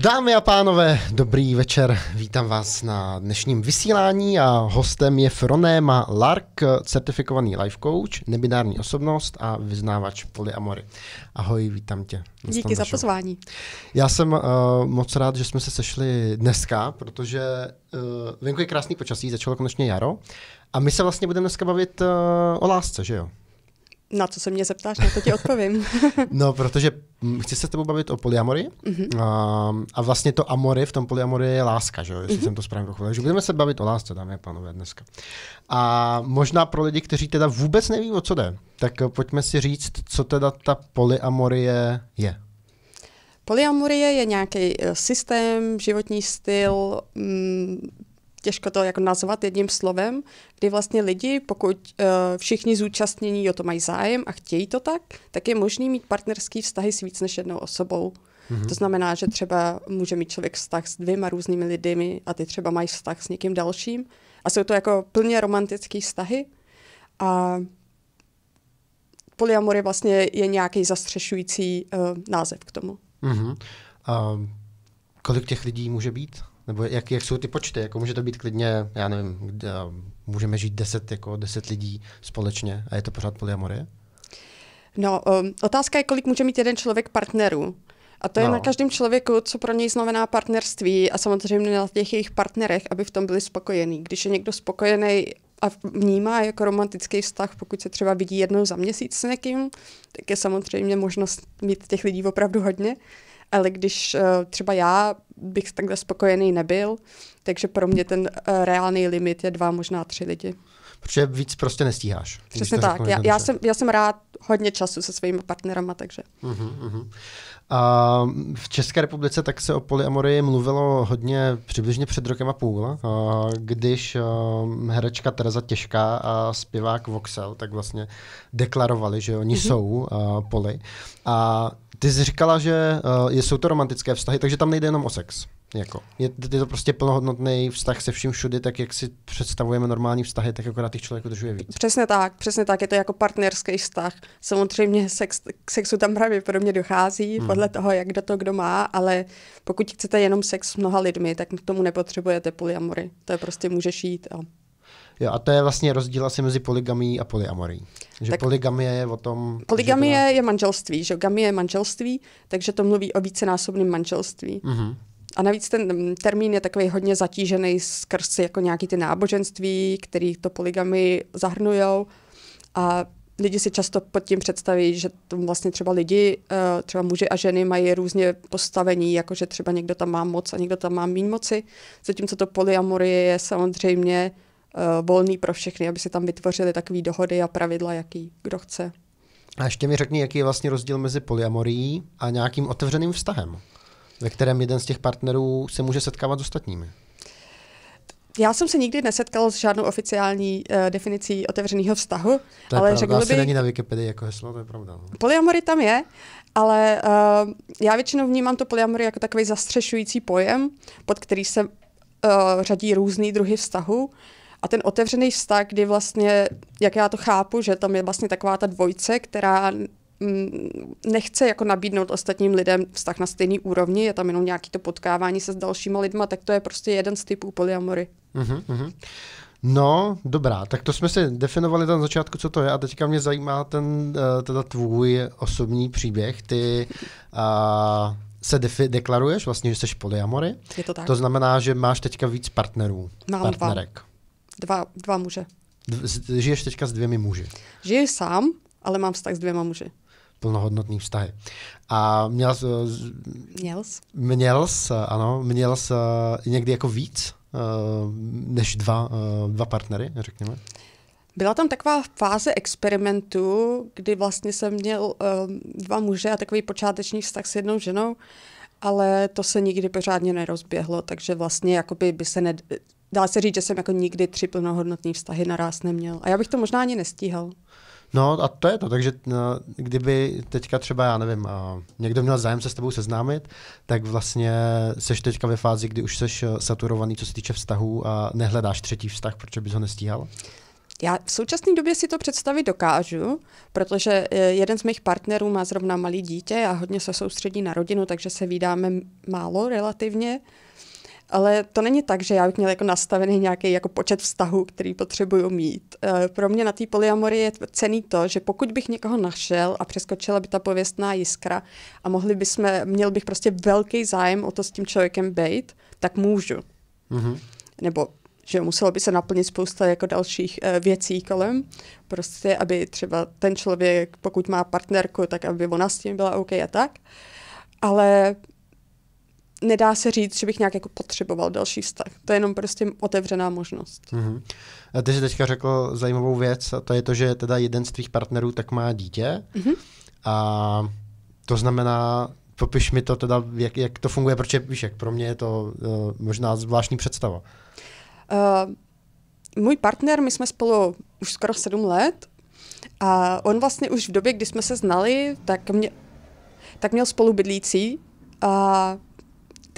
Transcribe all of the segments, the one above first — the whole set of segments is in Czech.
Dámy a pánové, dobrý večer. Vítám vás na dnešním vysílání a hostem je Fronéma Lark, certifikovaný life coach, nebinární osobnost a vyznávač polyamory. Ahoj, vítám tě. Díky za pozvání. Já jsem uh, moc rád, že jsme se sešli dneska, protože uh, venku je krásný počasí, začalo konečně jaro a my se vlastně budeme dneska bavit uh, o lásce, že jo? Na co se mě zeptáš, na to ti odpovím. no, protože hm, chci se s tebou bavit o polyamory. Mm-hmm. A, a vlastně to amory v tom polyamory je láska, že jo, jestli mm-hmm. jsem to správně pochopil. Takže budeme se bavit o lásce, dámy a pánové, dneska. A možná pro lidi, kteří teda vůbec neví, o co jde, tak pojďme si říct, co teda ta polyamorie je. Polyamorie je nějaký eh, systém, životní styl, hm, těžko to jako nazvat jedním slovem, kdy vlastně lidi, pokud uh, všichni zúčastnění o to mají zájem a chtějí to tak, tak je možný mít partnerský vztahy s víc než jednou osobou. Mm-hmm. To znamená, že třeba může mít člověk vztah s dvěma různými lidmi a ty třeba mají vztah s někým dalším. A jsou to jako plně romantické vztahy. A je vlastně je nějaký zastřešující uh, název k tomu. Mm-hmm. A kolik těch lidí může být? Nebo jak, jak jsou ty počty? Jako může to být klidně, já nevím, kde, můžeme žít 10 jako deset lidí společně a je to pořád polyamorie? No, um, otázka je, kolik může mít jeden člověk partnerů. A to je no. na každém člověku, co pro něj znamená partnerství a samozřejmě na těch jejich partnerech, aby v tom byli spokojení. Když je někdo spokojený a vnímá jako romantický vztah, pokud se třeba vidí jednou za měsíc s někým, tak je samozřejmě možnost mít těch lidí opravdu hodně ale když eh, třeba já bych takhle spokojený nebyl, takže pro mě ten eh, reálný limit je dva, možná tři lidi. Protože víc prostě nestíháš. Přesně tak. Já, já, jsem, já jsem rád hodně času se svými partnerama, takže. Uh-huh, uh-huh. A v České republice tak se o polyamorii mluvilo hodně přibližně před rokem a půl, když ehm, herečka Teresa Těžká a zpěvák Voxel tak vlastně deklarovali, že oni mm-hmm. jsou eh, poli. A ty jsi říkala, že eh, jsou to romantické vztahy, takže tam nejde jenom o sex. Jako, je, je to prostě plnohodnotný vztah se vším všudy, tak jak si představujeme normální vztahy, tak akorát těch člověk udržuje víc. Přesně tak, přesně tak, je to jako partnerský vztah. Samozřejmě sex, k sexu tam pravděpodobně dochází, hmm. podle toho, jak do to kdo má, ale pokud chcete jenom sex s mnoha lidmi, tak k tomu nepotřebujete polyamory. To je prostě můžeš jít a Jo, a to je vlastně rozdíl asi mezi polygamí a polyamorí. Že tak polygamie je o tom... Polygamie to... je manželství, že gamie je manželství, takže to mluví o vícenásobném manželství. Mm-hmm. A navíc ten termín je takový hodně zatížený skrz jako nějaký ty náboženství, který to poligamy zahrnujou. A lidi si často pod tím představí, že to vlastně třeba lidi, eh, třeba muži a ženy mají různě postavení, jakože třeba někdo tam má moc a někdo tam má méně moci, zatímco to polyamorie je samozřejmě eh, volný pro všechny, aby si tam vytvořili takové dohody a pravidla, jaký kdo chce. A ještě mi řekni, jaký je vlastně rozdíl mezi polyamorií a nějakým otevřeným vztahem ve kterém jeden z těch partnerů se může setkávat s ostatními. Já jsem se nikdy nesetkal s žádnou oficiální uh, definicí otevřeného vztahu, to ale pravda, řekl asi by... není na Wikipedii jako heslo, to je pravda. No. Polyamory tam je, ale uh, já většinou vnímám to polyamory jako takový zastřešující pojem, pod který se uh, řadí různý druhy vztahu. A ten otevřený vztah, kdy vlastně, jak já to chápu, že tam je vlastně taková ta dvojce, která Mm, nechce jako nabídnout ostatním lidem vztah na stejný úrovni, je tam jenom nějaký to potkávání se s dalšíma lidma, tak to je prostě jeden z typů polyamory. Uh-huh, uh-huh. No, dobrá, tak to jsme si definovali tam na začátku, co to je a teďka mě zajímá ten, eh, teda tvůj osobní příběh. Ty a, eh, se defi- deklaruješ vlastně, že jsi polyamory. Je to tak. To znamená, že máš teďka víc partnerů, Mám partnerek. Dva, dva, dva muže. Žiješ teďka s dvěmi muži. Žiju sám, ale mám vztah s dvěma muži plnohodnotný vztahy. A měl, měl Měl ano, měl eh, někdy jako víc eh, než dva, eh, dva partnery, řekněme? Byla tam taková fáze experimentu, kdy vlastně jsem měl dva muže a takový počáteční vztah s jednou ženou, ale to se nikdy pořádně nerozběhlo, takže vlastně jakoby by se ne, dá se říct, že jsem jako nikdy tři plnohodnotné vztahy naraz neměl. A já bych to možná ani nestíhal. No a to je to, takže no, kdyby teďka třeba, já nevím, uh, někdo měl zájem se s tebou seznámit, tak vlastně seš teďka ve fázi, kdy už seš eh, saturovaný, co se týče vztahů a nehledáš třetí vztah, protože bys ho nestíhal? Já v současné době si to představit dokážu, protože jeden z mých partnerů má zrovna malý dítě a hodně se soustředí na rodinu, takže se vydáme málo relativně. Ale to není tak, že já bych měla jako nastavený nějaký jako počet vztahů, který potřebuju mít. Eh, pro mě na té polyamorie je cený to, že pokud bych někoho našel a přeskočila by ta pověstná jiskra a mohli bychom, měl bych prostě velký zájem o to s tím člověkem být, tak můžu. Mm-hmm. Nebo že muselo by se naplnit spousta jako dalších e, věcí kolem, prostě aby třeba ten člověk, pokud má partnerku, tak aby ona s tím byla OK a tak. Ale nedá se říct, že bych nějak jako potřeboval další vztah. To je jenom prostě otevřená možnost. Mm-hmm. A ty jsi teďka řekl zajímavou věc, a to je to, že teda jeden z tvých partnerů tak má dítě. Mm-hmm. A to znamená, popiš mi to teda, jak, jak to funguje, je, víš, jak pro mě je to uh, možná zvláštní představa. Uh, můj partner, my jsme spolu už skoro sedm let a on vlastně už v době, kdy jsme se znali, tak, mě, tak měl spolubydlící a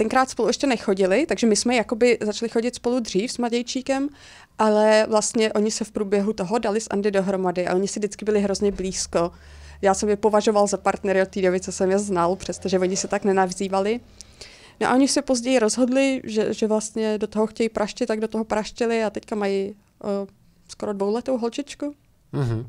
tenkrát spolu ještě nechodili, takže my jsme jakoby začali chodit spolu dřív s Madějčíkem, ale vlastně oni se v průběhu toho dali s Andy dohromady a oni si vždycky byli hrozně blízko. Já jsem je považoval za partnery od té doby, co jsem je znal, přestože oni se tak nenavzývali. No a oni se později rozhodli, že, že vlastně do toho chtějí praštit, tak do toho praštili a teďka mají uh, skoro dvouletou holčičku. Mm-hmm.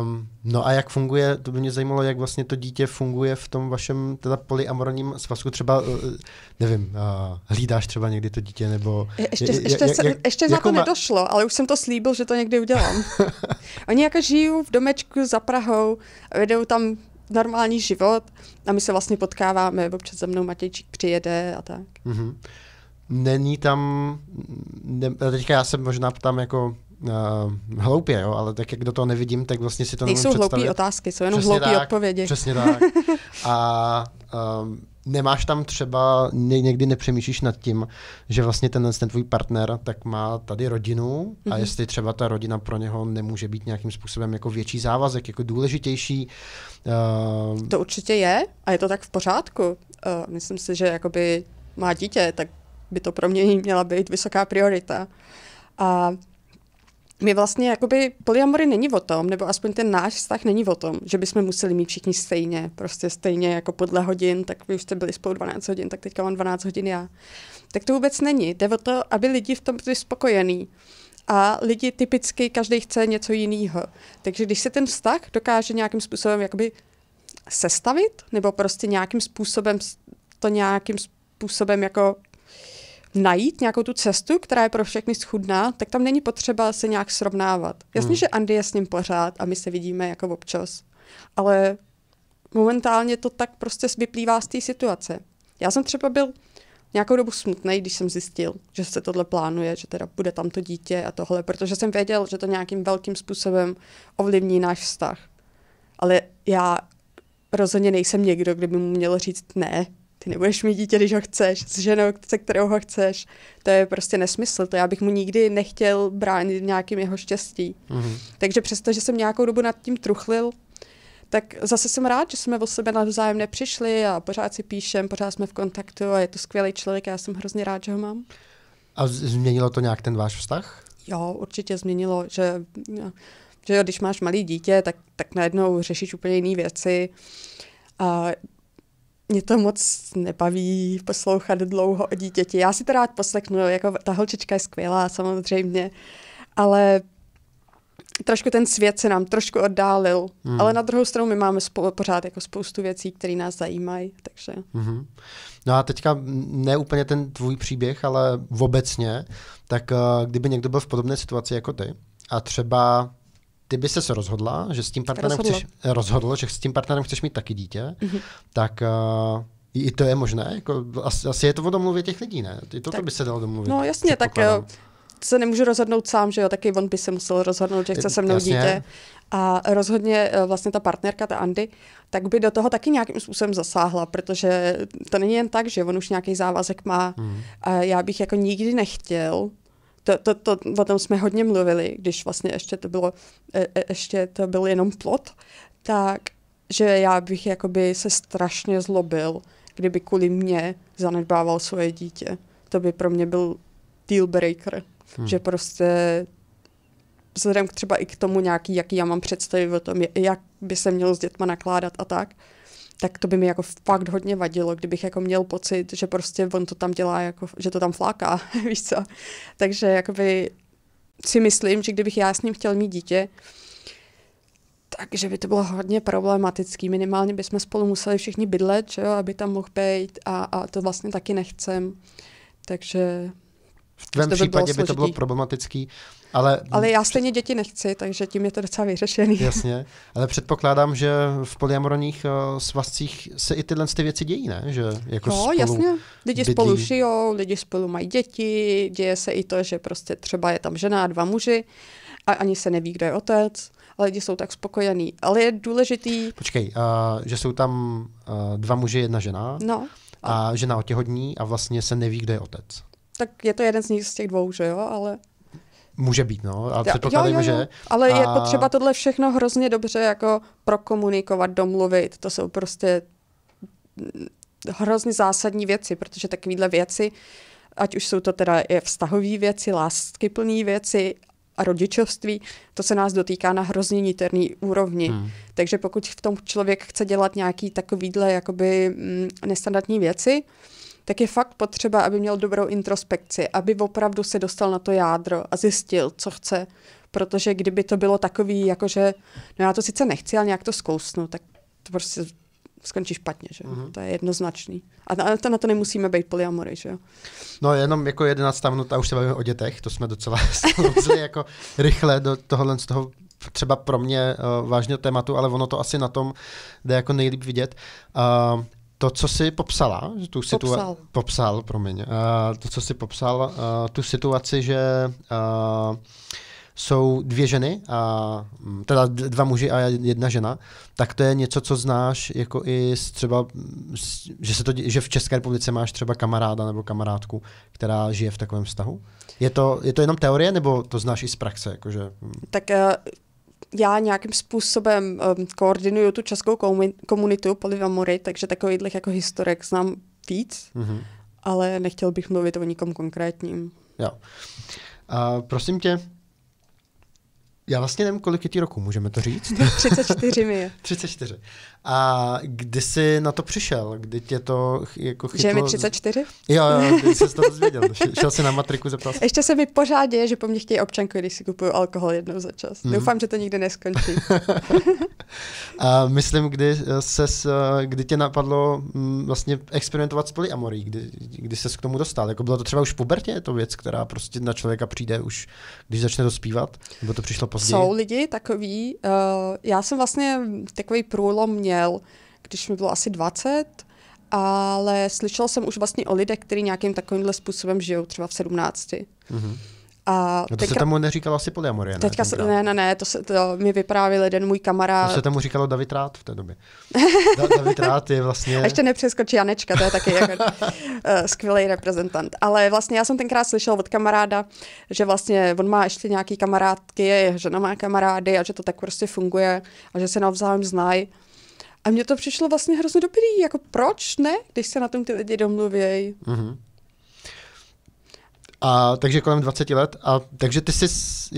Um, no a jak funguje, to by mě zajímalo, jak vlastně to dítě funguje v tom vašem teda polyamorním svazku, třeba, eh, nevím, uh, hlídáš třeba někdy to dítě, nebo... Ještě, je, ještě, jak, jsem, ještě na jako to má... nedošlo, ale už jsem to slíbil, že to někdy udělám. Oni jako žijou v domečku za Prahou, vedou tam normální život a my se vlastně potkáváme, občas za mnou Matějčík přijede a tak. Mm-hmm. Není tam, ne, teďka já se možná ptám jako uh, hloupě, jo, ale tak jak do toho nevidím, tak vlastně si to nemůžu představit. hloupé otázky, jsou jenom hloupé odpovědi. Přesně tak. A um, nemáš tam třeba, někdy nepřemýšlíš nad tím, že vlastně ten, ten tvůj partner tak má tady rodinu a mm-hmm. jestli třeba ta rodina pro něho nemůže být nějakým způsobem jako větší závazek, jako důležitější. Uh... To určitě je a je to tak v pořádku. Uh, myslím si, že jakoby má dítě, tak by to pro mě měla být vysoká priorita. A my vlastně, jakoby, polyamory není o tom, nebo aspoň ten náš vztah není o tom, že bychom museli mít všichni stejně, prostě stejně jako podle hodin, tak vy už jste byli spolu 12 hodin, tak teďka mám 12 hodin já. Tak to vůbec není. Jde o to, aby lidi v tom byli spokojení. A lidi typicky, každý chce něco jiného. Takže když se ten vztah dokáže nějakým způsobem jakoby sestavit, nebo prostě nějakým způsobem to nějakým způsobem jako najít nějakou tu cestu, která je pro všechny schudná, tak tam není potřeba se nějak srovnávat. Jasně, hmm. že Andy je s ním pořád a my se vidíme jako občas, ale momentálně to tak prostě vyplývá z té situace. Já jsem třeba byl nějakou dobu smutný, když jsem zjistil, že se tohle plánuje, že teda bude tam to dítě a tohle, protože jsem věděl, že to nějakým velkým způsobem ovlivní náš vztah. Ale já rozhodně nejsem někdo, kdo by mu měl říct ne, ty nebudeš mít dítě, když ho chceš, s ženou, se kterou ho chceš. To je prostě nesmysl, to já bych mu nikdy nechtěl bránit nějakým jeho štěstí. Mm-hmm. Takže přesto, že jsem nějakou dobu nad tím truchlil, tak zase jsem rád, že jsme o sebe navzájem nepřišli a pořád si píšem, pořád jsme v kontaktu a je to skvělý člověk a já jsem hrozně rád, že ho mám. A změnilo to nějak ten váš vztah? Jo, určitě změnilo, že, no, že když máš malý dítě, tak, tak najednou řešíš úplně jiné věci. A mě to moc nebaví poslouchat dlouho o dítěti. Já si to rád poslechnu, jako ta holčička je skvělá samozřejmě, ale trošku ten svět se nám trošku oddálil, hmm. ale na druhou stranu my máme spo- pořád jako spoustu věcí, které nás zajímají, takže. Hmm. No a teďka ne úplně ten tvůj příběh, ale obecně, tak eh, kdyby někdo byl v podobné situaci jako ty a třeba ty by se rozhodla, že s tím partnerem rozhodlo. chceš, rozhodl, že s tím partnerem chceš mít taky dítě, mm-hmm. tak uh, i to je možné? Jako, asi, asi je to o domluvě těch lidí, ne? I to, tak, to by se dalo domluvit. No jasně, tak jo, se nemůžu rozhodnout sám, že jo, taky on by se musel rozhodnout, že chce se mnou jasně. dítě. A rozhodně eh, vlastně ta partnerka, ta Andy, tak by do toho taky nějakým způsobem zasáhla, protože to není jen tak, že on už nějaký závazek má. Mm. A já bych jako nikdy nechtěl, to, to, to, o tom jsme hodně mluvili, když vlastně ještě to bylo, e, e, ještě to byl jenom plot, tak že já bych jakoby se strašně zlobil, kdyby kvůli mě zanedbával svoje dítě. To by pro mě byl deal breaker, hmm. že prostě vzhledem třeba i k tomu nějaký, jaký já mám představy o tom, jak by se mělo s dětma nakládat a tak, tak to by mi jako fakt hodně vadilo, kdybych jako měl pocit, že prostě on to tam dělá, jako, že to tam fláká, víš co. Takže jakoby si myslím, že kdybych já s ním chtěl mít dítě, takže by to bylo hodně problematický. Minimálně bychom spolu museli všichni bydlet, že jo, aby tam mohl být a, a to vlastně taky nechcem. Takže v tvém to by případě bylo by to bylo problematický, ale... Ale já stejně děti nechci, takže tím je to docela vyřešený. Jasně, ale předpokládám, že v polyamoronních eh, svazcích se i tyhle ty věci dějí, ne? Že jako no, spolu jasně. Lidi bydlí. spolu žijou, lidi spolu mají děti, děje se i to, že prostě třeba je tam žena a dva muži a ani se neví, kdo je otec a lidi jsou tak spokojení. Ale je důležitý... Počkej, uh, že jsou tam uh, dva muži, jedna žena. No. A, a žena otěhodní a vlastně se neví, kdo je otec tak je to jeden z nich z těch dvou, že jo, ale... Může být, no, a předpokladejme, že... Ale a... je potřeba tohle všechno hrozně dobře jako prokomunikovat, domluvit, to jsou prostě hrozně zásadní věci, protože takovéhle věci, ať už jsou to teda i vztahové věci, láskyplné věci a rodičovství, to se nás dotýká na hrozně niterný úrovni. Hmm. Takže pokud v tom člověk chce dělat nějaký takovýhle jakoby mm, nestandardní věci, tak je fakt potřeba, aby měl dobrou introspekci, aby opravdu se dostal na to jádro a zjistil, co chce. Protože kdyby to bylo takový, jakože, no já to sice nechci, ale nějak to zkousnu, tak to prostě skončí špatně, že mm-hmm. To je jednoznačný. A na, to, na to nemusíme být polyamory, že jo? No jenom jako jedenáctá minuta, už se bavíme o dětech, to jsme docela jako rychle do tohohle z toho třeba pro mě uh, vážného tématu, ale ono to asi na tom jde jako nejlíp vidět. Uh, to, co jsi popsala, tu situaci. popsal. popsal, promiň, uh, to, co jsi popsal, uh, tu situaci, že uh, jsou dvě ženy, a, mm, teda dva muži a jedna žena, tak to je něco, co znáš, jako i z třeba, mm, že, se to, že v České republice máš třeba kamaráda nebo kamarádku, která žije v takovém vztahu? Je to, je to jenom teorie, nebo to znáš i z praxe? Jakože... Mm? Tak uh já nějakým způsobem um, koordinuju tu českou komunitu polyamory, takže takových jako historek znám víc, mm-hmm. ale nechtěl bych mluvit o nikom konkrétním. Jo. A prosím tě, já vlastně nevím, kolik je ti roku, můžeme to říct? 34 mi je. 34. A kdy jsi na to přišel? Kdy tě to jako chytlo? Že mi 34? Jo, jo, když jsi to zvěděl. Šel jsi na matriku jsi. Ještě se mi pořád děje, že po mně chtějí občanku, když si kupuju alkohol jednou za čas. Hmm. Doufám, že to nikdy neskončí. a myslím, kdy, eh, ses, eh, kdy tě napadlo mm, vlastně experimentovat s polyamorí, kdy, kdy ses k tomu dostal. Jako bylo to třeba už v pubertě, je to věc, která prostě na člověka přijde už, když začne to Nebo to přišlo po lidi? Jsou lidi takový. Uh, eh, já jsem vlastně takový průlom měl, když mi bylo asi 20, ale slyšel jsem už vlastně o lidech, kteří nějakým takovýmhle způsobem žijou, třeba v 17. Mm-hmm. A no to teďka, se tomu neříkalo asi polyamorie, ne? Teďka se, ne, ne, ne, to, se, to mi vyprávěl jeden můj kamarád. To se tomu říkalo David Rád v té době. Da, David Rád je vlastně... A ještě nepřeskočí Janečka, to je taky jako, uh, eh, skvělý reprezentant. Ale vlastně já jsem tenkrát slyšel od kamaráda, že vlastně on má ještě nějaký kamarádky, že žena má kamarády a že to tak prostě funguje a že se navzájem znají. A mně to přišlo vlastně hrozně dobrý, jako proč ne, když se na tom ty lidi domluvějí. Mm-hmm. A, takže kolem 20 let. A, takže ty jsi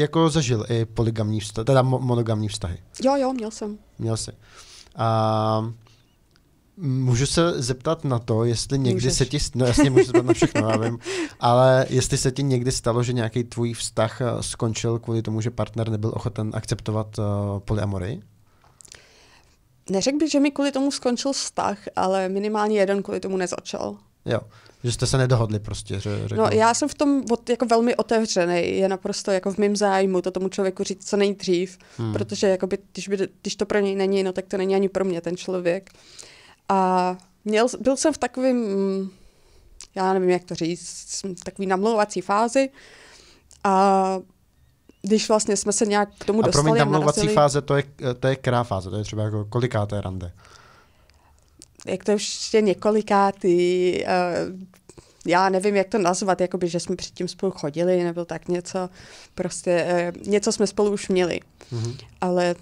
jako zažil i poligamní vztahy, teda monogamní vztahy. Jo, jo, měl jsem. Měl jsi. A, Můžu se zeptat na to, jestli někdy Můžeš. se ti, no jasně můžu zeptat na všechno, já vím, ale jestli se ti někdy stalo, že nějaký tvůj vztah eh, skončil kvůli tomu, že partner nebyl ochoten akceptovat uh, polyamory? Neřekl bych, že mi kvůli tomu skončil vztah, ale minimálně jeden kvůli tomu nezačal. Jo. Že jste se nedohodli prostě. Že, řekl. no, já jsem v tom od, jako velmi otevřený. Je naprosto jako v mém zájmu to tomu člověku říct co nejdřív, hmm. protože jakoby, když, by, když to pro něj není, no tak to není ani pro mě ten člověk. A měl, byl jsem v takovém, mm, já nevím, jak to říct, takový namlouvací fázi a když vlastně jsme se nějak k tomu a dostali. A promiň, namlouvací narazili... fáze, to je, to je která fáze? To je třeba jako koliká té rande? jak to už je několikátý, uh, já nevím, jak to nazvat, jakoby, že jsme předtím spolu chodili nebo tak něco. Prostě uh, něco jsme spolu už měli. Mm-hmm. Ale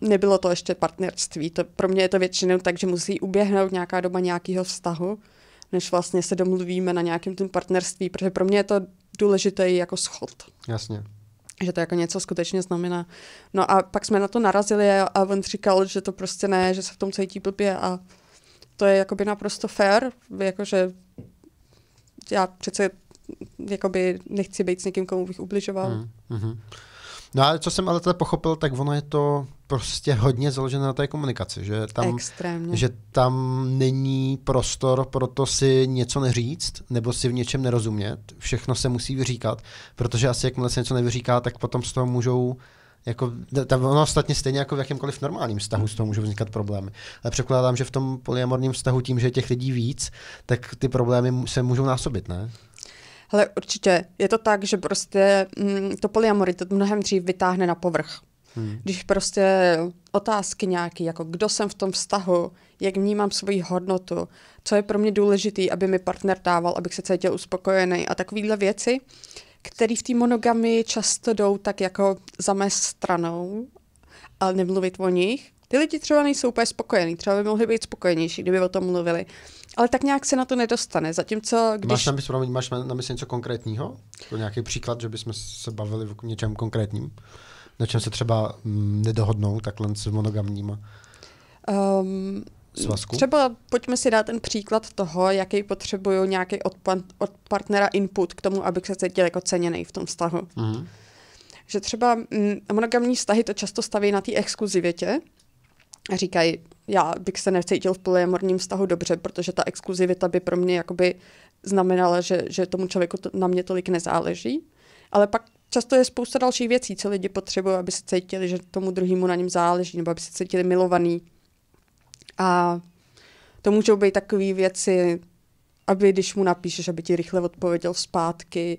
nebylo to ještě partnerství. To, pro mě je to většinou tak, že musí uběhnout nějaká doba nějakého vztahu, než vlastně se domluvíme na nějakém tom partnerství, protože pro mě je to důležité jako schod. Jasně že to jako něco skutečně znamená. No a pak jsme na to narazili a, on říkal, že to prostě ne, že se v tom cítí blbě a to je jakoby naprosto fair, jakože já přece jakoby nechci být s někým, komu bych ubližoval. Mm, mm-hmm. No ale co jsem ale teda pochopil, tak ono je to prostě hodně založené na té komunikaci, že tam, Extrémně. že tam není prostor pro to si něco neříct nebo si v něčem nerozumět. Všechno se musí vyříkat, protože asi jakmile se něco nevyříká, tak potom z toho můžou jako, tam ono ostatně stejně jako v jakémkoliv normálním vztahu z toho můžou vznikat problémy. Ale překládám, že v tom polyamorním vztahu tím, že je těch lidí víc, tak ty problémy se můžou násobit, ne? Ale určitě je to tak, že prostě mm, to polyamory to mnohem dřív vytáhne na povrch. Hmm. Když prostě otázky nějaký, jako kdo jsem v tom vztahu, jak vnímám svoji hodnotu, co je pro mě důležitý, aby mi partner dával, abych se cítil uspokojený a takovéhle věci, které v té monogamy často jdou tak jako za mé stranou, ale nemluvit o nich, ty lidi třeba nejsou úplně spokojení, třeba by mohli být spokojenější, kdyby o tom mluvili, ale tak nějak se na to nedostane. Zatímco, když... Máš na mysli, promiň, máš na mysli něco konkrétního? To jako nějaký příklad, že bychom se bavili o něčem konkrétním, na čem se třeba mm, nedohodnou takhle s monogamníma? Um, ehm, svazku? Třeba pojďme si dát ten příklad toho, jaký potřebuju nějaký od, pan, od partnera input k tomu, abych se cítil jako ceněný v tom vztahu. Mm-hmm. Že třeba mm, monogamní vztahy to často staví na té exkluzivitě, říkají, já bych se necítil v polyamorním vztahu dobře, protože ta exkluzivita by pro mě jakoby znamenala, že, že tomu člověku to, na mě tolik nezáleží. Ale pak často je spousta dalších věcí, co lidi potřebují, aby se cítili, že tomu druhému na něm záleží, nebo aby se cítili milovaný. A to můžou být takové věci, aby když mu napíšeš, aby ti rychle odpověděl zpátky,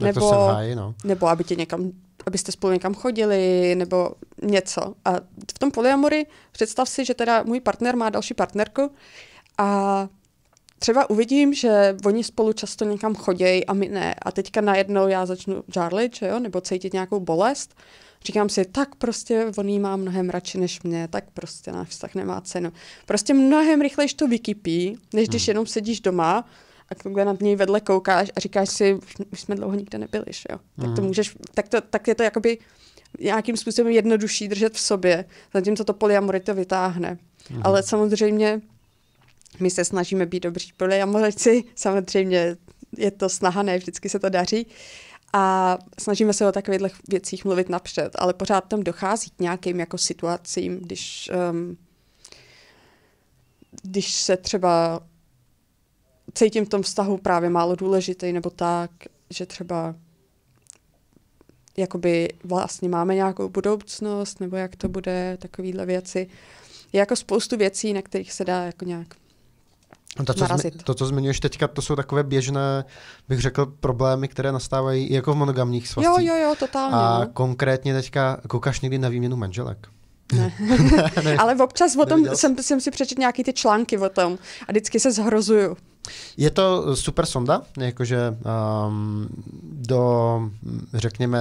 no, nebo, no. nebo aby tě někam abyste spolu někam chodili nebo něco. A v tom polyamory představ si, že teda můj partner má další partnerku a třeba uvidím, že oni spolu často někam chodějí a my ne. A teďka najednou já začnu žárlit, že jo, nebo cítit nějakou bolest. Říkám si, tak prostě on jí má mnohem radši než mě, tak prostě náš vztah nemá cenu. Prostě mnohem rychleji to vykypí, než když hmm. jenom sedíš doma pak takhle nad něj vedle koukáš a říkáš si, už jsme dlouho nikde nebyli, že jo. Tak to hmm. můžeš, tak, to, tak je to jakoby nějakým způsobem jednodušší držet v sobě, zatímco to polyamory to vytáhne. Mm. Ale samozřejmě my se snažíme být dobří polyamorici, samozřejmě je to snaha, ne vždycky se to daří, a snažíme se o takových věcích mluvit napřed, ale pořád tam dochází k nějakým jako situacím, když, um, když se třeba cítím v tom vztahu právě málo důležitý, nebo tak, že třeba jakoby vlastně máme nějakou budoucnost, nebo jak to bude, takovéhle věci. Je jako spoustu věcí, na kterých se dá jako nějak to co, zmi, to, co zmiňuješ teďka, to jsou takové běžné, bych řekl, problémy, které nastávají i jako v monogamních svazcích. Jo, jo, jo, totálně. A no. konkrétně teďka koukáš někdy na výměnu manželek? Ne. ne. Ale občas o tom jsem, jsem si přečet nějaký ty články o tom a vždycky se zhrozuju. Je to eh, super sonda, jakože um, do, řekněme,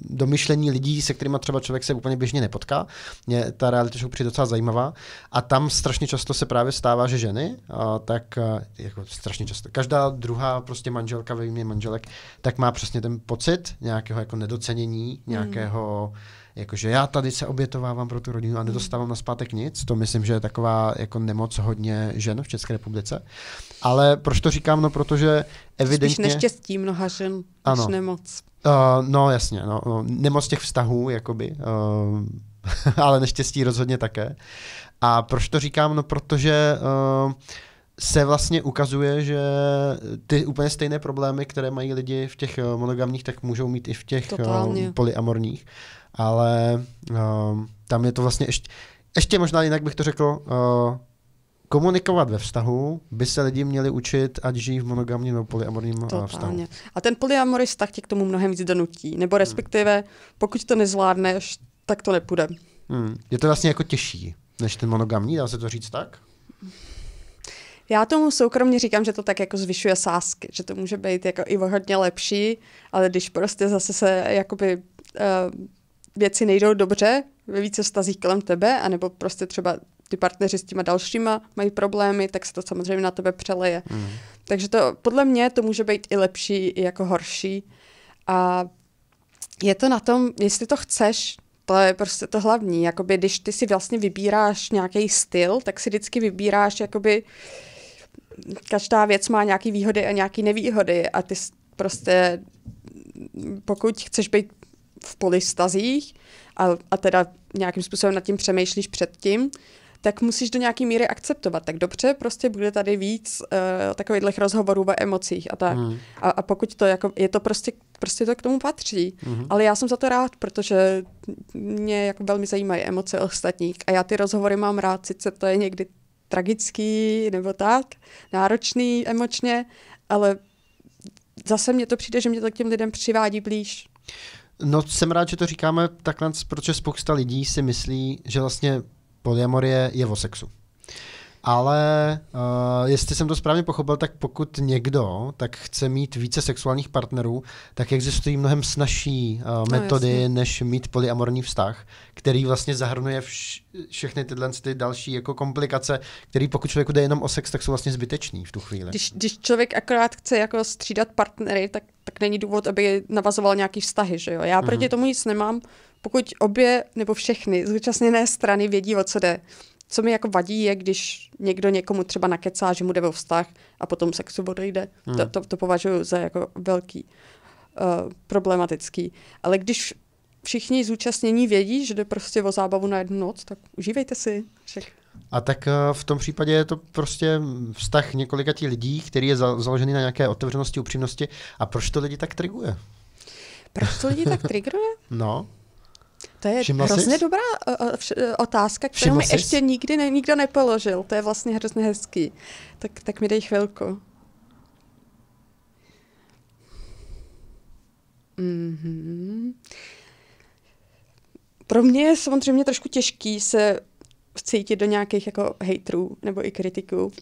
do myšlení lidí, se kterými třeba člověk se úplně běžně nepotká. Mě ta reality show přijde docela zajímavá a tam strašně často se právě stává, že ženy, uh, tak uh, jako strašně často, každá druhá prostě manželka ve mě manželek, tak má přesně ten pocit nějakého jako nedocenění, hmm. nějakého jakože já tady se obětovávám pro tu rodinu a hmm. nedostávám na zpátek nic, to myslím, že je taková jako nemoc hodně žen v České republice, ale ale proč to říkám? No, protože evidentně... Spíš neštěstí mnoha žen, ano. než nemoc. Uh, no, jasně, no, no, nemoc těch vztahů, jakoby, uh, ale neštěstí rozhodně také. A proč to říkám? No, protože uh, se vlastně ukazuje, že ty úplně stejné problémy, které mají lidi v těch monogamních, tak můžou mít i v těch Totálně. uh, polyamorních. Ale uh, tam je to vlastně ještě, ještě možná jinak bych to řekl, uh, komunikovat ve vztahu by se lidi měli učit, ať žijí v monogamním nebo polyamorním eh, to vztahu. A ten polyamorist vztah tě k tomu mnohem víc donutí. Nebo hmm. respektive, pokud to nezvládneš, tak to nepůjde. Hmm. Je to vlastně jako těžší než ten monogamní, dá se to říct tak? Já tomu soukromně říkám, že to tak jako zvyšuje sásky, že to může být jako i hodně lepší, ale když prostě zase se jakoby uh, věci nejdou dobře ve více vztazích kolem tebe, anebo prostě třeba ty partneři s těma dalšíma mají problémy, tak se to samozřejmě na tebe přeleje. Mm. Takže to podle mě to může být i lepší, i jako horší. A je to na tom, jestli to chceš, to je prostě to hlavní. Jakoby, když ty si vlastně vybíráš nějaký styl, tak si vždycky vybíráš, jakoby, každá věc má nějaké výhody a nějaké nevýhody a ty prostě, pokud chceš být v polistazích a, a teda nějakým způsobem nad tím přemýšlíš předtím tak musíš do nějaké míry akceptovat. Tak dobře, prostě bude tady víc uh, eh, takových rozhovorů o emocích a tak. Mm. A, a pokud to jako, je to prostě, prostě to k tomu patří. Mm. Ale já jsem za to rád, protože mě jako velmi zajímají emoce ostatních a já ty rozhovory mám rád, sice to je někdy tragický nebo tak, náročný emočně, ale zase mně to přijde, že mě to k těm lidem přivádí blíž. No, jsem rád, že to říkáme takhle, protože spousta lidí si myslí, že vlastně polyamorie je o sexu. Ale uh, jestli jsem to správně pochopil, tak pokud někdo tak chce mít více sexuálních partnerů, tak existují mnohem snažší uh, metody, no, než mít polyamorní vztah, který vlastně zahrnuje vš- všechny tyhle ty další jako komplikace, který pokud člověku jde jenom o sex, tak jsou vlastně zbytečný v tu chvíli. Když, když člověk akorát chce jako střídat partnery, tak, tak není důvod, aby navazoval nějaký vztahy, že jo? Já mm-hmm. proti mhm. tomu nic nemám, pokud obě nebo všechny zúčastněné strany vědí, o co jde. Co mi jako vadí je, když někdo někomu třeba nakecá, že mu jde o vztah a potom sexu odejde. Hmm. To, to, to považuji za jako velký uh, problematický. Ale když všichni zúčastnění vědí, že jde prostě o zábavu na jednu noc, tak užívejte si. všech. A tak eh, v tom případě je to prostě vztah několika těch lidí, který je založený na nějaké otevřenosti, upřímnosti. A proč to lidi tak triguje? Proč to lidi tak triguje? no to je Všimla hrozně jsi? dobrá eh, eh, eh, otázka, kterou Všimla mi jsi? ještě nikdy ne, nikdo nepoložil. To je vlastně hrozně hezký. Tak, tak mi dej chvilku. Mm-hmm. Pro mě je samozřejmě trošku těžký se cítit do nějakých jako hejtrů nebo i kritiků,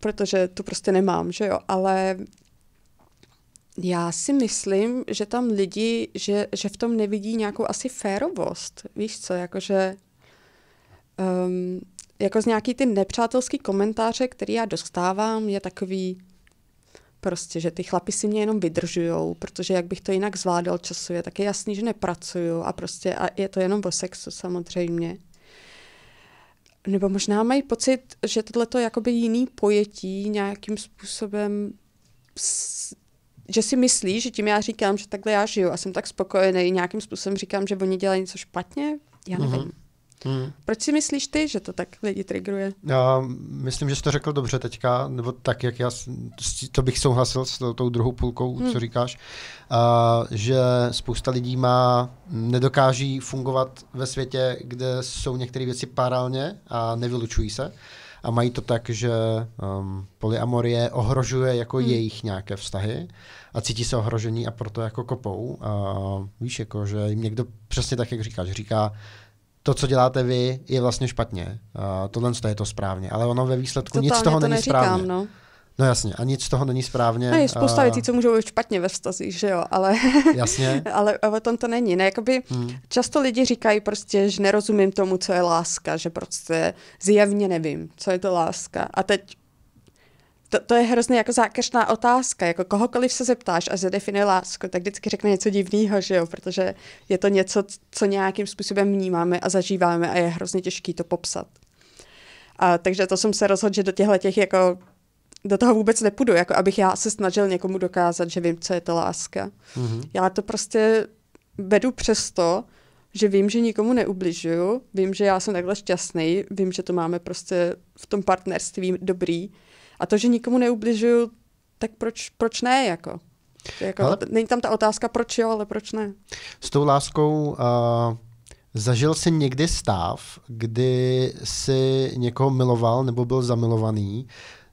protože tu prostě nemám, že jo, ale já si myslím, že tam lidi, že, že v tom nevidí nějakou asi férovost. Víš co, jakože um, jako z nějaký ty nepřátelský komentáře, který já dostávám, je takový prostě, že ty chlapi si mě jenom vydržujou, protože jak bych to jinak zvládal časově, tak je jasný, že nepracuju a prostě a je to jenom o sexu samozřejmě. Nebo možná mají pocit, že tohle je jakoby jiný pojetí nějakým způsobem že si myslí, že tím já říkám, že takhle já žiju a jsem tak spokojený, nějakým způsobem říkám, že oni dělají něco špatně, já mhm. nevím. Mm-hmm. Hmm. Proč si myslíš ty, že to tak lidi trigruje? Já myslím, že jsi to řekl dobře teďka, nebo tak, jak já, to bych souhlasil s tou, tou druhou půlkou, hmm. co mhm. říkáš, a, že spousta lidí má, nedokáží fungovat ve světě, kde jsou některé věci paralelně a nevylučují se a mají to tak, že um, polyamorie ohrožuje jako hmm. jejich nějaké vztahy a cítí se ohrožení a proto jako kopou. A víš, jako, že jim někdo přesně tak, jak říkáš, říká, to, co děláte vy, je vlastně špatně. A tohle je to správně. Ale ono ve výsledku Totálně nic z toho to není neříkám, správně. No. No jasně, a nic z toho není správně. Ne, je spousta věcí, co můžou být špatně ve vztazích, že jo, ale, jasně. ale o tom to není. Ne, no, jakoby hmm. Často lidi říkají prostě, že nerozumím tomu, co je láska, že prostě zjevně nevím, co je to láska. A teď to, to je hrozně jako zákeřná otázka, jako kohokoliv se zeptáš a zadefinuje lásku, tak vždycky řekne něco divného, že jo, protože je to něco, co nějakým způsobem vnímáme a zažíváme a je hrozně těžký to popsat. A, takže to jsem se rozhodl, že do těchto těch jako do toho vůbec nepůjdu, jako abych já se snažil někomu dokázat, že vím, co je to láska. Mm-hmm. Já to prostě vedu přesto, že vím, že nikomu neubližuju, vím, že já jsem takhle šťastný, vím, že to máme prostě v tom partnerství dobrý. A to, že nikomu neubližuju, tak proč, proč ne, jako? jako ale... Není tam ta otázka, proč jo, ale proč ne? S tou láskou uh, zažil jsi někdy stav, kdy jsi někoho miloval nebo byl zamilovaný, uh,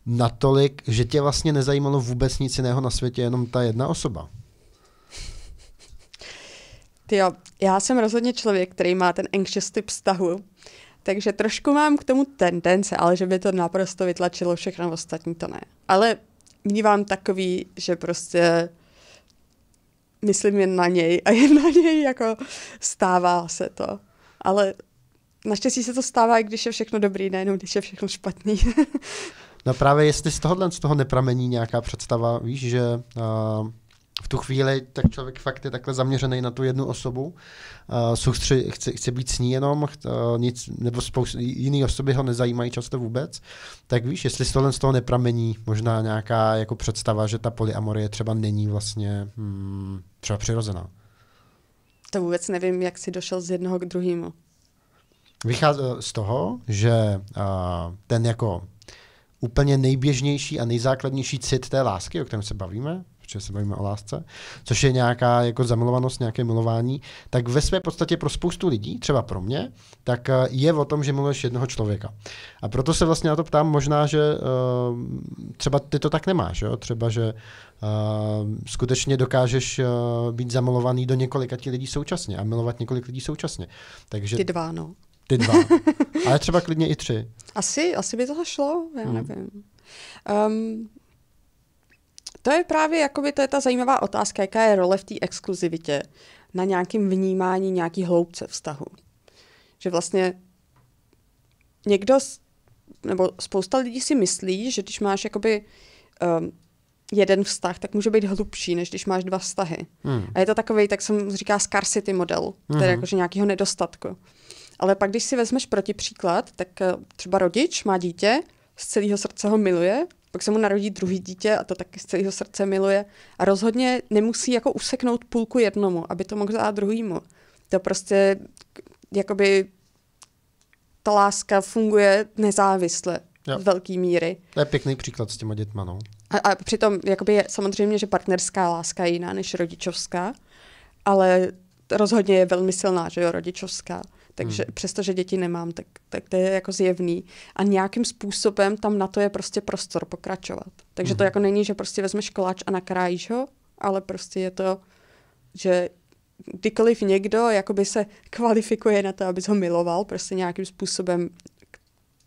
natolik, že tě vlastně nezajímalo vůbec nic jiného na světě, jenom ta jedna osoba. Ty jo, já jsem rozhodně člověk, který má ten anxious typ vztahu, takže trošku mám k tomu tendence, ale že by to naprosto vytlačilo všechno ostatní, to ne. Ale vnívám takový, že prostě myslím jen na něj a jen na něj jako stává se to. Ale naštěstí se to stává, i když je všechno dobrý, nejenom když je všechno špatný. No právě jestli z tohohle z toho nepramení nějaká představa, víš, že uh, v tu chvíli tak člověk fakt je takhle zaměřený na tu jednu osobu, uh, soustři, chce, chce být s ní jenom, uh, nic, nebo spoustu, jiný osoby ho nezajímají často vůbec, tak víš, jestli z tohohle z toho nepramení možná nějaká jako představa, že ta polyamorie třeba není vlastně hmm, třeba přirozená. To vůbec nevím, jak jsi došel z jednoho k druhému. Vychází e, z toho, že uh, ten jako úplně nejběžnější a nejzákladnější cit té lásky, o kterém se bavíme, protože se bavíme o lásce, což je nějaká jako zamilovanost, nějaké milování, tak ve své podstatě pro spoustu lidí, třeba pro mě, tak eh, je o tom, že miluješ jednoho člověka. A proto se vlastně na to ptám, možná, že uh, třeba ty to tak nemáš, jo? třeba, že uh, skutečně dokážeš uh, být zamilovaný do několika lidí současně a milovat několik lidí současně. Takže... Ty dva, no. Ty dva. Ale třeba klidně i tři. Asi, asi by to šlo, já hmm. nevím. Um, to je právě jakoby, to je ta zajímavá otázka, jaká je role v té exkluzivitě na nějakém vnímání nějaký hloubce vztahu. Že vlastně někdo, nebo spousta lidí si myslí, že když máš jakoby um, jeden vztah, tak může být hlubší, než když máš dva vztahy. Hmm. A je to takový, tak jsem říká scarcity model, který hmm. jakože nějakého nedostatku. Ale pak, když si vezmeš protipříklad, tak eh, třeba rodič má dítě, z celého srdce ho miluje, pak se mu narodí druhý dítě a to taky z celého srdce miluje. A rozhodně nemusí jako useknout půlku jednomu, aby to mohl dát druhýmu. To prostě, jakoby ta láska funguje nezávisle jo. z velké míry. To je pěkný příklad s těma dětma, no. A, a přitom, jakoby je samozřejmě, že partnerská láska je jiná než rodičovská, ale rozhodně je velmi silná, že jo, rodičovská. Takže hmm. přestože děti nemám, tak, tak to je jako zjevný. A nějakým způsobem tam na to je prostě prostor pokračovat. Takže hmm. to jako není, že prostě vezmeš koláč a nakrájíš ho, ale prostě je to, že kdykoliv někdo jakoby se kvalifikuje na to, abys ho miloval, prostě nějakým způsobem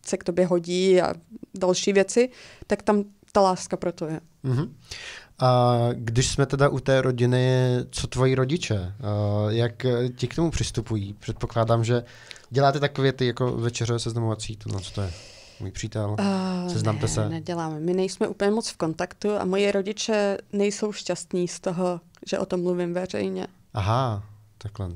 se k tobě hodí a další věci, tak tam ta láska to je. Mm-hmm. A když jsme teda u té rodiny, co tvoji rodiče? Jak ti k tomu přistupují? Předpokládám, že děláte takové ty jako večeře seznamovací, to, no, co to je? můj přítel, uh, seznamte ne, se. neděláme. My nejsme úplně moc v kontaktu a moje rodiče nejsou šťastní z toho, že o tom mluvím veřejně. Aha, takhle.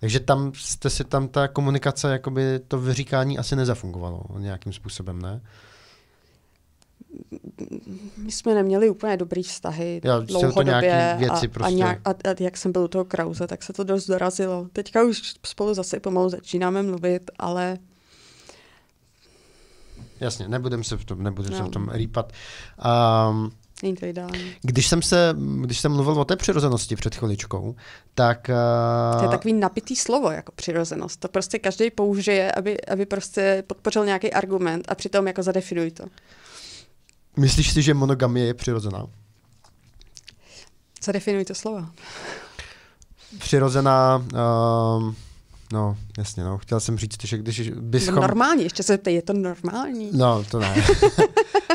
Takže tam jste si tam ta komunikace, jakoby to vyříkání asi nezafungovalo nějakým způsobem, ne? my jsme neměli úplně dobrý vztahy Já, dlouhodobě to věci a, prostě. a, nějak, a, a jak jsem byl u toho Krause, tak se to dost dorazilo. Teďka už spolu zase pomalu začínáme mluvit, ale Jasně, nebudem se v tom, nebudem no. se v no. tom rýpat. Um, Není to ideální. Když jsem, se, když jsem mluvil o té přirozenosti před chviličkou, tak... Uh... To je takový napitý slovo, jako přirozenost. To prostě každý použije, aby, aby prostě podpořil nějaký argument a přitom jako zadefinuj to. Myslíš si, že monogamie je přirozená? definují to slova. Přirozená, uh, no jasně, no. Chtěl jsem říct, že když bychom... No normální, ještě se ptej, je to normální? No, to ne.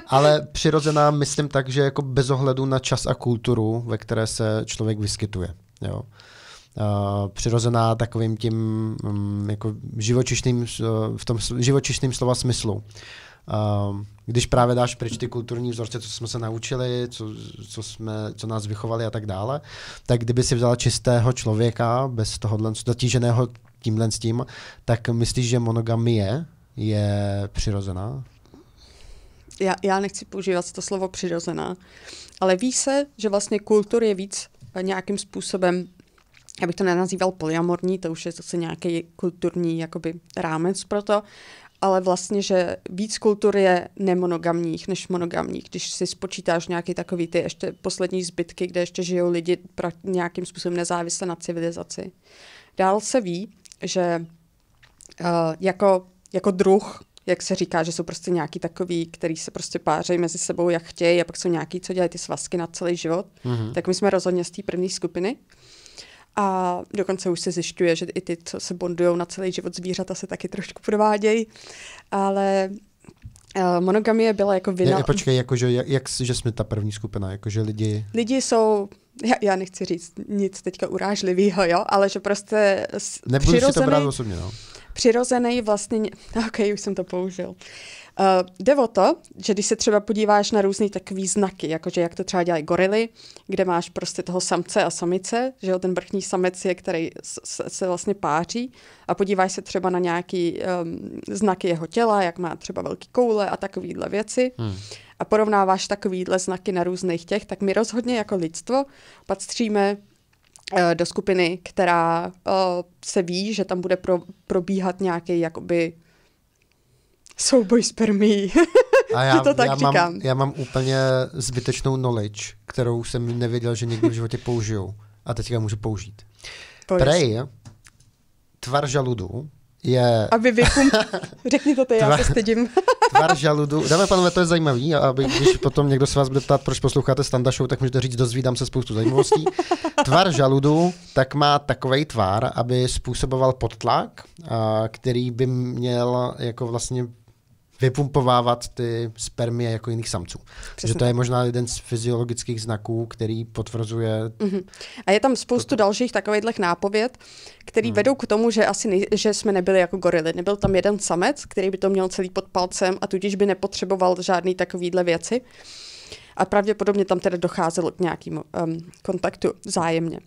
Ale přirozená myslím tak, že jako bez ohledu na čas a kulturu, ve které se člověk vyskytuje. Jo. Uh, přirozená takovým tím um, jako živočišným, uh, v tom živočišným slova smyslu. Ehm, když právě dáš pryč ty kulturní vzorce, co jsme se naučili, co, co, jsme, co nás vychovali a tak dále, tak kdyby si vzala čistého člověka, bez tohohle zatíženého tímhle s tím, tak myslíš, že monogamie je přirozená? Já, já nechci používat to slovo přirozená, ale ví se, že vlastně kultur je víc nějakým způsobem já bych to nenazýval polyamorní, to už je zase nějaký kulturní jakoby, rámec pro to, ale vlastně, že víc kultur je nemonogamních než monogamních. Když si spočítáš nějaký takový ty ještě poslední zbytky, kde ještě žijou lidi pra- nějakým způsobem nezávisle na civilizaci. Dál se ví, že uh, jako, jako druh, jak se říká, že jsou prostě nějaký takový, který se prostě pářejí mezi sebou, jak chtějí, a pak jsou nějaký, co dělají ty svazky na celý život, mm-hmm. tak my jsme rozhodně z té první skupiny. A dokonce už se zjišťuje, že i ty, co se bondují na celý život zvířata, se taky trošku provádějí. Ale eh, monogamie byla jako vina... Ne, počkej, jakože, jak, jak, že jsme ta první skupina, jakože lidi... Lidi jsou, já, já nechci říct nic teďka urážlivého, jo, ale že prostě Nebudu přirozený, si to brát osobně, no. Přirozený vlastně, ok, už jsem to použil. Uh, jde o to, že když se třeba podíváš na různé takové znaky, jakože jak to třeba dělají gorily, kde máš prostě toho samce a samice, že jo, ten vrchní samec je, který se, se vlastně páří a podíváš se třeba na nějaké um, ehm, znaky jeho těla, jak má třeba velký koule a takovéhle věci hmm. a porovnáváš takovéhle znaky na různých těch, tak my rozhodně jako lidstvo patříme uh, do skupiny, která uh, se ví, že tam bude pro, probíhat nějaký jakoby Souboj spermí. A já, to tak já, říkám. Mám, já mám úplně zbytečnou knowledge, kterou jsem nevěděl, že někdy v životě použiju. A teďka můžu použít. Pojď. Prej, tvar žaludu je... Aby věkům... Řekni to ty, já se stydím. tvar žaludu... Dáme panové, to je zajímavý, aby když potom někdo se vás bude ptát, proč posloucháte Standa Show, tak můžete říct, dozvídám se spoustu zajímavostí. Tvar žaludu tak má takový tvar, aby způsoboval podtlak, který by měl jako vlastně vypumpovávat ty spermie jako jiných samců. Přesně. Že to je možná jeden z fyziologických znaků, který potvrzuje. Mm-hmm. A je tam spoustu toto. dalších takových nápověd, které mm. vedou k tomu, že asi ne, že jsme nebyli jako gorily. Nebyl tam jeden samec, který by to měl celý pod palcem a tudíž by nepotřeboval žádný takovýhle věci. A pravděpodobně tam teda docházelo k nějakému um, kontaktu zájemně.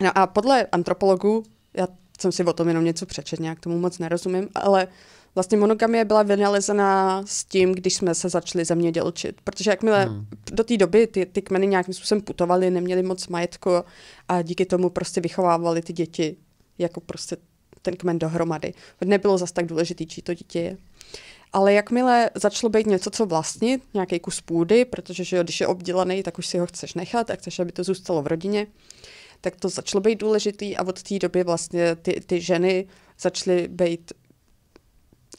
No a podle antropologů, já jsem si o tom jenom něco přečet, nějak tomu moc nerozumím, ale uh, Vlastně monogamie byla vynalezená s tím, když jsme se začali zemědělčit, protože jakmile hmm. do té doby ty, ty kmeny nějakým způsobem putovaly, neměly moc majetku a díky tomu prostě vychovávali ty děti jako prostě ten kmen dohromady. Nebylo zas tak důležité, čí to dítě je. Ale jakmile začalo být něco, co vlastnit, nějaký kus půdy, protože že jo, když je obdělaný, tak už si ho chceš nechat a chceš, aby to zůstalo v rodině, tak to začalo být důležitý a od té doby vlastně ty, ty ženy začaly být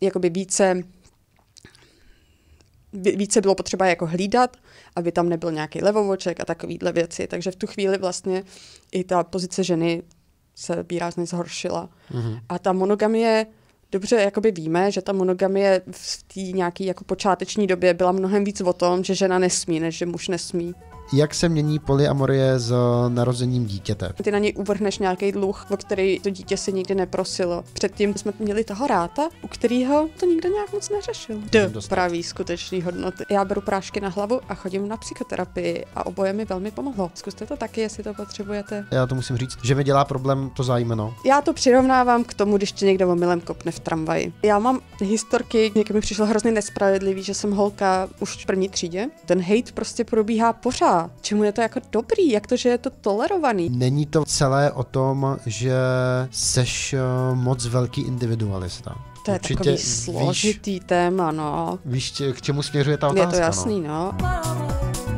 jakoby více více bylo potřeba jako hlídat, aby tam nebyl nějaký levovoček a takovýhle věci. Takže v tu chvíli vlastně i ta pozice ženy se výrazně zhoršila. Mm-hmm. A ta monogamie, dobře jakoby víme, že ta monogamie v té nějaké jako počáteční době byla mnohem víc o tom, že žena nesmí, než že muž nesmí jak se mění polyamorie s narozením dítěte. Ty na něj uvrhneš nějaký dluh, o který to dítě si nikdy neprosilo. Předtím jsme měli toho ráta, u kterého to nikdo nějak moc neřešil. D. Pravý skutečný hodnoty. Já beru prášky na hlavu a chodím na psychoterapii a oboje mi velmi pomohlo. Zkuste to taky, jestli to potřebujete. Já to musím říct, že mi dělá problém to zájmeno. Já to přirovnávám k tomu, když tě někdo omylem kopne v tramvaji. Já mám historky, někdy mi přišlo hrozně nespravedlivý, že jsem holka už v první třídě. Ten hate prostě probíhá pořád Čemu je to jako dobrý? Jak to, že je to tolerovaný? Není to celé o tom, že seš eh, moc velký individualista. To je Určitě takový složitý víš, téma, no. Víš, k čemu směřuje ta otázka, Je to no. jasný, no. no.